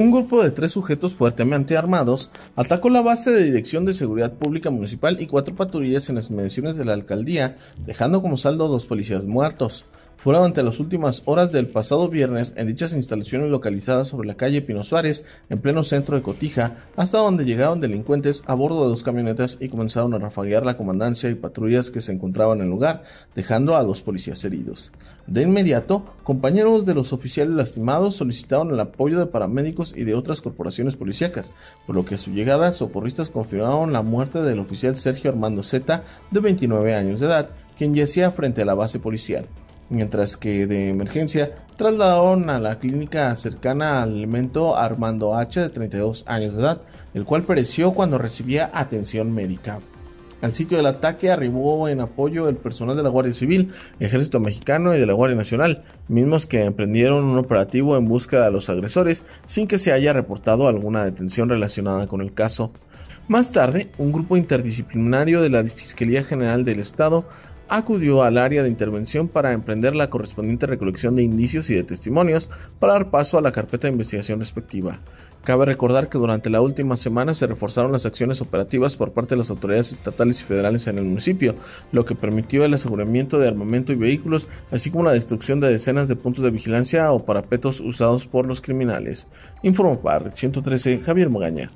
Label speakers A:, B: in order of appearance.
A: un grupo de tres sujetos fuertemente armados atacó la base de Dirección de Seguridad Pública Municipal y cuatro patrullas en las inmediaciones de la alcaldía, dejando como saldo dos policías muertos fueron ante las últimas horas del pasado viernes en dichas instalaciones localizadas sobre la calle Pino Suárez, en pleno centro de Cotija, hasta donde llegaron delincuentes a bordo de dos camionetas y comenzaron a rafaguear la comandancia y patrullas que se encontraban en el lugar, dejando a dos policías heridos. De inmediato, compañeros de los oficiales lastimados solicitaron el apoyo de paramédicos y de otras corporaciones policíacas, por lo que a su llegada socorristas confirmaron la muerte del oficial Sergio Armando Zeta, de 29 años de edad, quien yacía frente a la base policial mientras que de emergencia trasladaron a la clínica cercana al elemento Armando H de 32 años de edad, el cual pereció cuando recibía atención médica. Al sitio del ataque arribó en apoyo el personal de la Guardia Civil, Ejército Mexicano y de la Guardia Nacional, mismos que emprendieron un operativo en busca de los agresores sin que se haya reportado alguna detención relacionada con el caso. Más tarde, un grupo interdisciplinario de la Fiscalía General del Estado acudió al área de intervención para emprender la correspondiente recolección de indicios y de testimonios para dar paso a la carpeta de investigación respectiva. Cabe recordar que durante la última semana se reforzaron las acciones operativas por parte de las autoridades estatales y federales en el municipio, lo que permitió el aseguramiento de armamento y vehículos, así como la destrucción de decenas de puntos de vigilancia o parapetos usados por los criminales. Informó para 113 Javier Mogaña.